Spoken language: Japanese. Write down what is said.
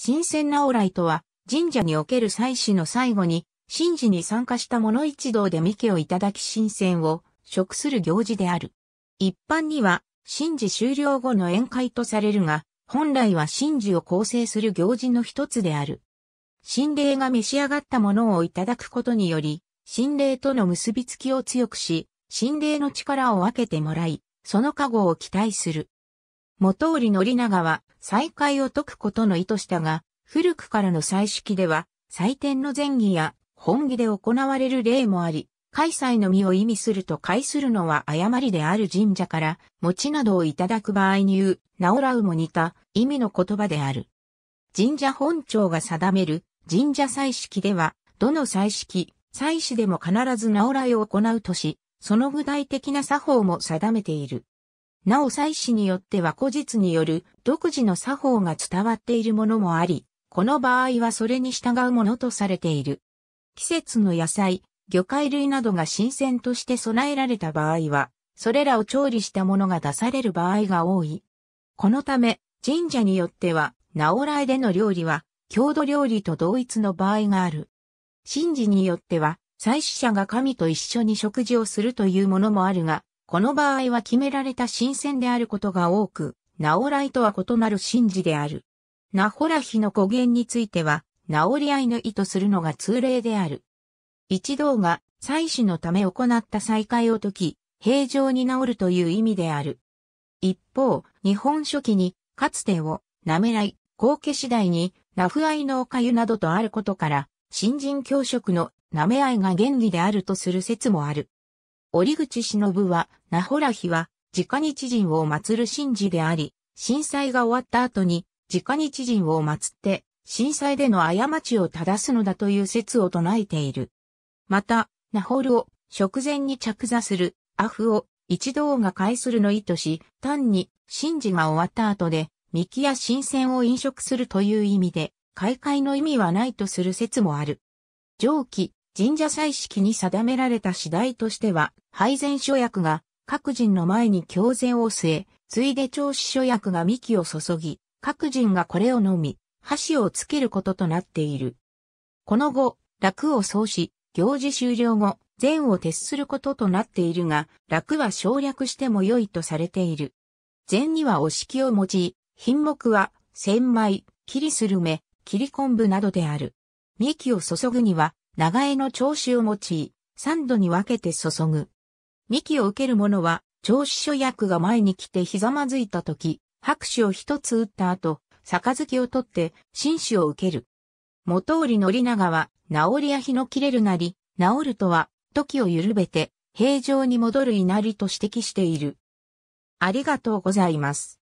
新鮮な往来とは、神社における祭祀の最後に、神事に参加した者一同で家をいただき神仙を食する行事である。一般には、神事終了後の宴会とされるが、本来は神事を構成する行事の一つである。神霊が召し上がったものをいただくことにより、神霊との結びつきを強くし、神霊の力を分けてもらい、その加護を期待する。元織宣長は再会を解くことの意図したが、古くからの祭式では、祭典の前儀や本儀で行われる例もあり、開催の実を意味すると解するのは誤りである神社から餅などをいただく場合に言う、直らうも似た意味の言葉である。神社本庁が定める神社祭式では、どの祭式、祭祀でも必ず直らいを行うとし、その具体的な作法も定めている。なお祭祀によっては古実による独自の作法が伝わっているものもあり、この場合はそれに従うものとされている。季節の野菜、魚介類などが新鮮として備えられた場合は、それらを調理したものが出される場合が多い。このため、神社によっては、なおらえでの料理は、郷土料理と同一の場合がある。神事によっては、祭祀者が神と一緒に食事をするというものもあるが、この場合は決められた神仙であることが多く、ナオライとは異なる神事である。ナホラヒの語源については、治り合いの意図するのが通例である。一同が祭祀のため行った再会を解き、平常に治るという意味である。一方、日本書紀に、かつてを、なめらい、後家次第に、ラフアイのおかゆなどとあることから、新人教職のなめあいが原理であるとする説もある。折口忍は、名ら日は、直日人を祀る神事であり、震災が終わった後に、直日人を祀って、震災での過ちを正すのだという説を唱えている。また、ナホルを食前に着座する、アフを一同が会するの意図し、単に神事が終わった後で、三木や新鮮を飲食するという意味で、開会の意味はないとする説もある。上記、神社祭式に定められた次第としては、配膳所役が各人の前に教膳を据え、ついで調子所役が幹を注ぎ、各人がこれを飲み、箸をつけることとなっている。この後、楽を創し、行事終了後、善を徹することとなっているが、楽は省略しても良いとされている。善にはお式を用い、品目は、千枚、切りするめ、切り昆布などである。幹を注ぐには、長江の調子を用い、三度に分けて注ぐ。幹を受ける者は、調子所役が前に来てひざまずいた時、拍手を一つ打った後、杯を取って、紳士を受ける。元織宣長は、治りや日の切れるなり、治るとは、時を緩べて、平常に戻る稲荷と指摘している。ありがとうございます。